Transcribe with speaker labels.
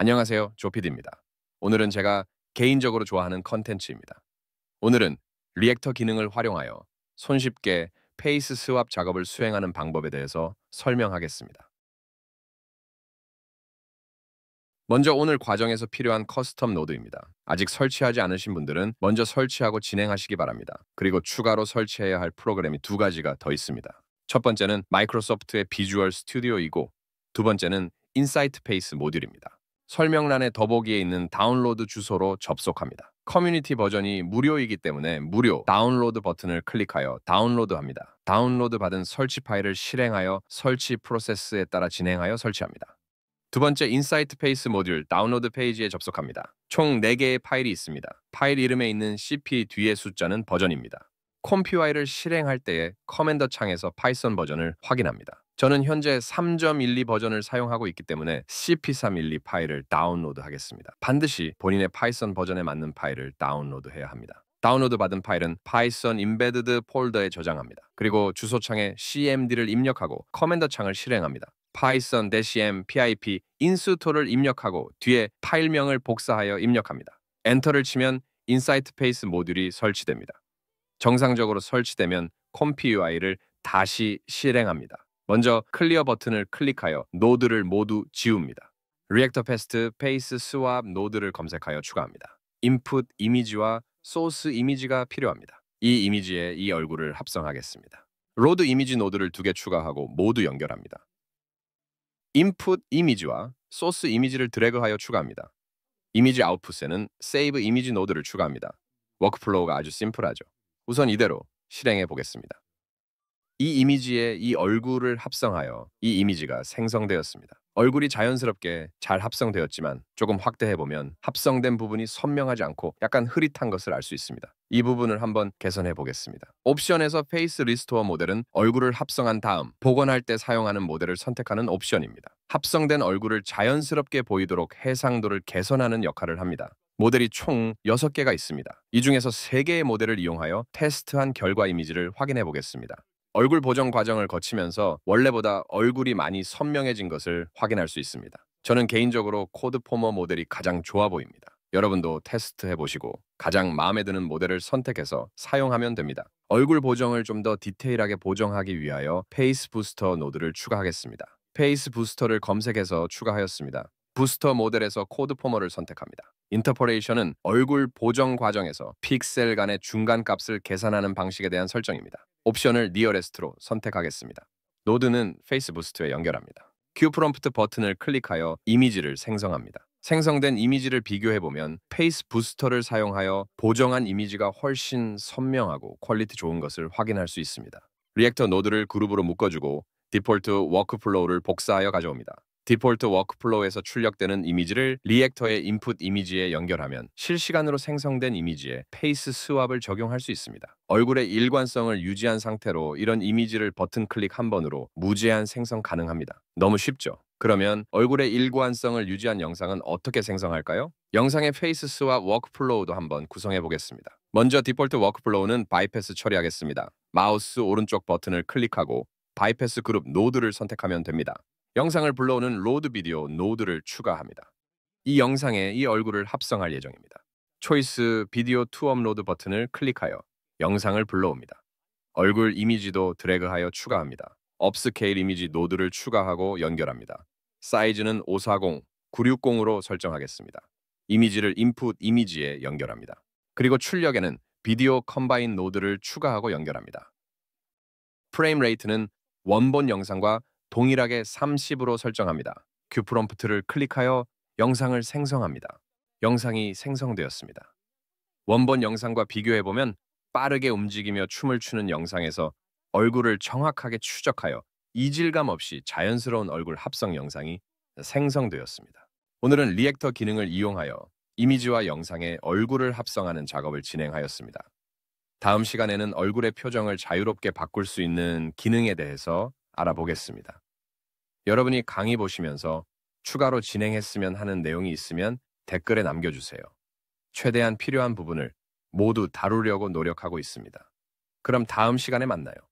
Speaker 1: 안녕하세요. 조피디입니다. 오늘은 제가 개인적으로 좋아하는 컨텐츠입니다. 오늘은 리액터 기능을 활용하여 손쉽게 페이스 스왑 작업을 수행하는 방법에 대해서 설명하겠습니다. 먼저 오늘 과정에서 필요한 커스텀 노드입니다. 아직 설치하지 않으신 분들은 먼저 설치하고 진행하시기 바랍니다. 그리고 추가로 설치해야 할 프로그램이 두 가지가 더 있습니다. 첫 번째는 마이크로소프트의 비주얼 스튜디오이고 두 번째는 인사이트 페이스 모듈입니다. 설명란의 더보기에 있는 다운로드 주소로 접속합니다. 커뮤니티 버전이 무료이기 때문에 무료 다운로드 버튼을 클릭하여 다운로드합니다. 다운로드 받은 설치 파일을 실행하여 설치 프로세스에 따라 진행하여 설치합니다. 두 번째 인사이트 페이스 모듈 다운로드 페이지에 접속합니다. 총 4개의 파일이 있습니다. 파일 이름에 있는 CP 뒤에 숫자는 버전입니다. 컴퓨와이를 실행할 때에 커맨더 창에서 파이썬 버전을 확인합니다. 저는 현재 3.12 버전을 사용하고 있기 때문에 cp312 파일을 다운로드 하겠습니다. 반드시 본인의 파이썬 버전에 맞는 파일을 다운로드 해야 합니다. 다운로드 받은 파일은 파이썬 임베드드 폴더에 저장합니다. 그리고 주소창에 cmd를 입력하고 커맨더 창을 실행합니다. 파이썬 h o m pip 인스토를 입력하고 뒤에 파일명을 복사하여 입력합니다. 엔터를 치면 인사이트 페이스 모듈이 설치됩니다. 정상적으로 설치되면 컴피 UI를 다시 실행합니다. 먼저 클리어 버튼을 클릭하여 노드를 모두 지웁니다. 리액터 패스트 페이스 스왑 노드를 검색하여 추가합니다. 인풋 이미지와 소스 이미지가 필요합니다. 이 이미지에 이 얼굴을 합성하겠습니다. 로드 이미지 노드를 두 개 추가하고 모두 연결합니다. 인풋 이미지와 소스 이미지를 드래그하여 추가합니다. 이미지 아웃풋에는 세이브 이미지 노드를 추가합니다. 워크플로우가 아주 심플하죠. 우선 이대로 실행해 보겠습니다. 이 이미지에 이 얼굴을 합성하여 이 이미지가 생성되었습니다. 얼굴이 자연스럽게 잘 합성되었지만 조금 확대해보면 합성된 부분이 선명하지 않고 약간 흐릿한 것을 알 수 있습니다. 이 부분을 한번 개선해 보겠습니다. 옵션에서 페이스 리스토어 모델은 얼굴을 합성한 다음 복원할 때 사용하는 모델을 선택하는 옵션입니다. 합성된 얼굴을 자연스럽게 보이도록 해상도를 개선하는 역할을 합니다. 모델이 총 6개가 있습니다. 이 중에서 3개의 모델을 이용하여 테스트한 결과 이미지를 확인해 보겠습니다. 얼굴 보정 과정을 거치면서 원래보다 얼굴이 많이 선명해진 것을 확인할 수 있습니다. 저는 개인적으로 코드포머 모델이 가장 좋아 보입니다. 여러분도 테스트해보시고 가장 마음에 드는 모델을 선택해서 사용하면 됩니다. 얼굴 보정을 좀 더 디테일하게 보정하기 위하여 페이스 부스터 노드를 추가하겠습니다. 페이스 부스터를 검색해서 추가하였습니다. 부스터 모델에서 코드 포머를 선택합니다. 인터퍼레이션은 얼굴 보정 과정에서 픽셀 간의 중간 값을 계산하는 방식에 대한 설정입니다. 옵션을 리어레스트로 선택하겠습니다. 노드는 페이스 부스트에 연결합니다. 큐 프롬프트 버튼을 클릭하여 이미지를 생성합니다. 생성된 이미지를 비교해보면 페이스 부스터를 사용하여 보정한 이미지가 훨씬 선명하고 퀄리티 좋은 것을 확인할 수 있습니다. 리액터 노드를 그룹으로 묶어주고 디폴트 워크플로우를 복사하여 가져옵니다. 디폴트 워크플로우에서 출력되는 이미지를 리액터의 인풋 이미지에 연결하면 실시간으로 생성된 이미지에 페이스 스왑을 적용할 수 있습니다. 얼굴의 일관성을 유지한 상태로 이런 이미지를 버튼 클릭 한 번으로 무제한 생성 가능합니다. 너무 쉽죠? 그러면 얼굴의 일관성을 유지한 영상은 어떻게 생성할까요? 영상의 페이스스왑 워크플로우도 한번 구성해 보겠습니다. 먼저 디폴트 워크플로우는 바이패스 처리하겠습니다. 마우스 오른쪽 버튼을 클릭하고 바이패스 그룹 노드를 선택하면 됩니다. 영상을 불러오는 로드 비디오 노드를 추가합니다. 이 영상에 이 얼굴을 합성할 예정입니다. 초이스 비디오 투 업로드 버튼을 클릭하여 영상을 불러옵니다. 얼굴 이미지도 드래그하여 추가합니다. 업스케일 이미지 노드를 추가하고 연결합니다. 사이즈는 540, 960으로 설정하겠습니다. 이미지를 인풋 이미지에 연결합니다. 그리고 출력에는 비디오 컴바인 노드를 추가하고 연결합니다. 프레임 레이트는 원본 영상과 동일하게 30으로 설정합니다. 큐프롬프트를 클릭하여 영상을 생성합니다. 영상이 생성되었습니다. 원본 영상과 비교해보면 빠르게 움직이며 춤을 추는 영상에서 얼굴을 정확하게 추적하여 이질감 없이 자연스러운 얼굴 합성 영상이 생성되었습니다. 오늘은 리액터 기능을 이용하여 이미지와 영상에 얼굴을 합성하는 작업을 진행하였습니다. 다음 시간에는 얼굴의 표정을 자유롭게 바꿀 수 있는 기능에 대해서 알아보겠습니다. 여러분이 강의 보시면서 추가로 진행했으면 하는 내용이 있으면 댓글에 남겨주세요. 최대한 필요한 부분을 모두 다루려고 노력하고 있습니다. 그럼 다음 시간에 만나요.